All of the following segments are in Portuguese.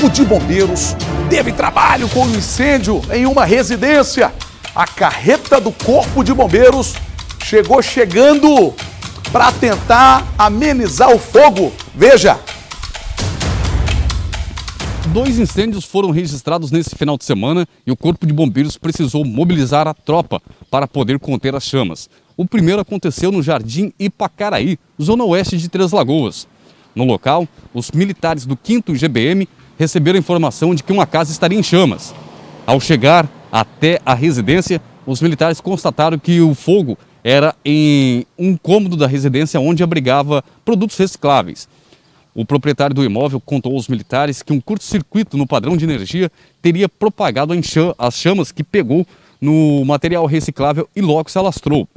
Corpo de Bombeiros teve trabalho com um incêndio em uma residência. A carreta do Corpo de Bombeiros chegou chegando para tentar amenizar o fogo. Veja. Dois incêndios foram registrados nesse final de semana e o Corpo de Bombeiros precisou mobilizar a tropa para poder conter as chamas. O primeiro aconteceu no Jardim Ipacaraí, zona oeste de Três Lagoas. No local, os militares do 5 GBM receberam informação de que uma casa estaria em chamas. Ao chegar até a residência, os militares constataram que o fogo era em um cômodo da residência onde abrigava produtos recicláveis. O proprietário do imóvel contou aos militares que um curto-circuito no padrão de energia teria propagado as chamas que pegou no material reciclável e logo se alastrou.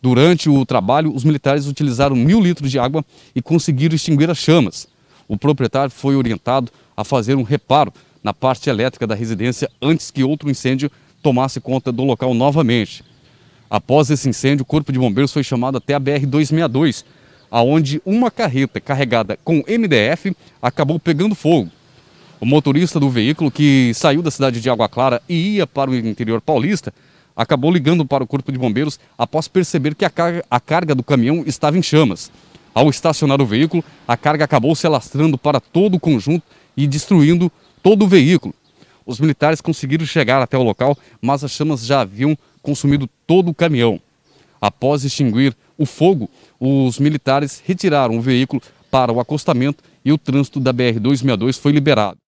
Durante o trabalho, os militares utilizaram mil litros de água e conseguiram extinguir as chamas o proprietário foi orientado a fazer um reparo na parte elétrica da residência antes que outro incêndio tomasse conta do local novamente. Após esse incêndio, o Corpo de Bombeiros foi chamado até a BR-262, aonde uma carreta carregada com MDF acabou pegando fogo. O motorista do veículo, que saiu da cidade de Água Clara e ia para o interior paulista, acabou ligando para o Corpo de Bombeiros após perceber que a carga, a carga do caminhão estava em chamas. Ao estacionar o veículo, a carga acabou se alastrando para todo o conjunto e destruindo todo o veículo. Os militares conseguiram chegar até o local, mas as chamas já haviam consumido todo o caminhão. Após extinguir o fogo, os militares retiraram o veículo para o acostamento e o trânsito da BR-262 foi liberado.